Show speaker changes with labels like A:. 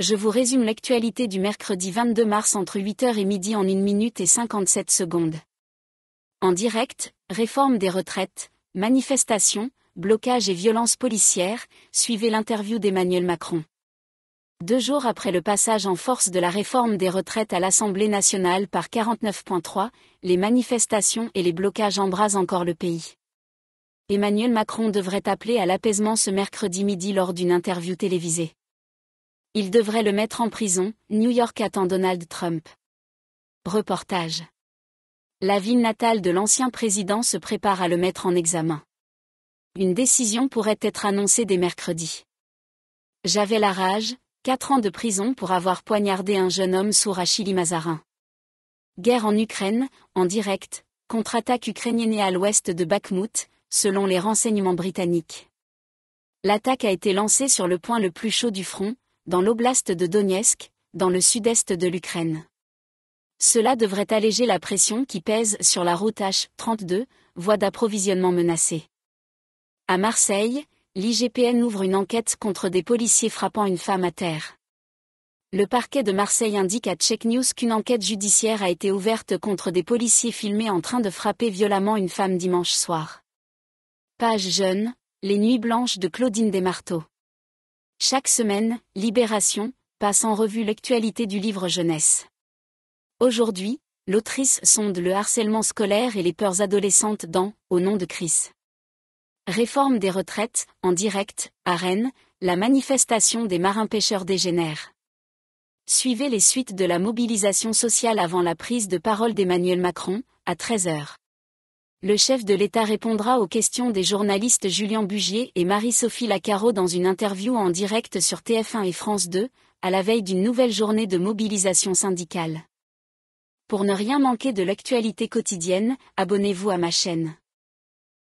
A: je vous résume l'actualité du mercredi 22 mars entre 8h et midi en 1 minute et 57 secondes. En direct, réforme des retraites, manifestations, blocages et violences policières, suivez l'interview d'Emmanuel Macron. Deux jours après le passage en force de la réforme des retraites à l'Assemblée nationale par 49.3, les manifestations et les blocages embrasent encore le pays. Emmanuel Macron devrait appeler à l'apaisement ce mercredi midi lors d'une interview télévisée. Il devrait le mettre en prison, New York attend Donald Trump. Reportage. La ville natale de l'ancien président se prépare à le mettre en examen. Une décision pourrait être annoncée dès mercredi. J'avais la rage, quatre ans de prison pour avoir poignardé un jeune homme sourd à Chili Mazarin. Guerre en Ukraine, en direct, contre-attaque ukrainienne à l'ouest de Bakhmut, selon les renseignements britanniques. L'attaque a été lancée sur le point le plus chaud du front, dans l'oblast de Donetsk, dans le sud-est de l'Ukraine. Cela devrait alléger la pression qui pèse sur la route H32, voie d'approvisionnement menacée. À Marseille, l'IGPN ouvre une enquête contre des policiers frappant une femme à terre. Le parquet de Marseille indique à Check News qu'une enquête judiciaire a été ouverte contre des policiers filmés en train de frapper violemment une femme dimanche soir. Page jeune, Les Nuits Blanches de Claudine Desmarteaux. Chaque semaine, Libération passe en revue l'actualité du livre jeunesse. Aujourd'hui, l'autrice sonde le harcèlement scolaire et les peurs adolescentes dans Au nom de Chris. Réforme des retraites, en direct, à Rennes, la manifestation des marins-pêcheurs dégénère. Suivez les suites de la mobilisation sociale avant la prise de parole d'Emmanuel Macron, à 13h le chef de l'État répondra aux questions des journalistes Julien Bugier et Marie-Sophie Lacaro dans une interview en direct sur TF1 et France 2, à la veille d'une nouvelle journée de mobilisation syndicale. Pour ne rien manquer de l'actualité quotidienne, abonnez-vous à ma chaîne.